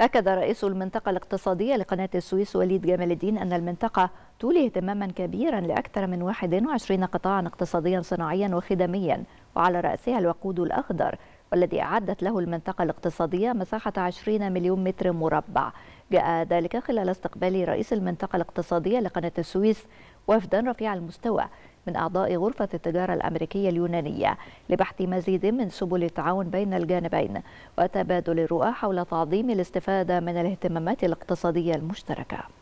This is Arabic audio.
أكد رئيس المنطقة الاقتصادية لقناة السويس وليد جمال الدين أن المنطقة تولي اهتماما كبيرا لأكثر من 21 قطاعا اقتصاديا صناعيا وخدميا وعلى رأسها الوقود الأخضر والذي أعدت له المنطقة الاقتصادية مساحة 20 مليون متر مربع جاء ذلك خلال استقبال رئيس المنطقة الاقتصادية لقناة السويس وفدا رفيع المستوى من أعضاء غرفة التجارة الأمريكية اليونانية لبحث مزيد من سبل التعاون بين الجانبين وتبادل الرؤى حول تعظيم الاستفادة من الاهتمامات الاقتصادية المشتركة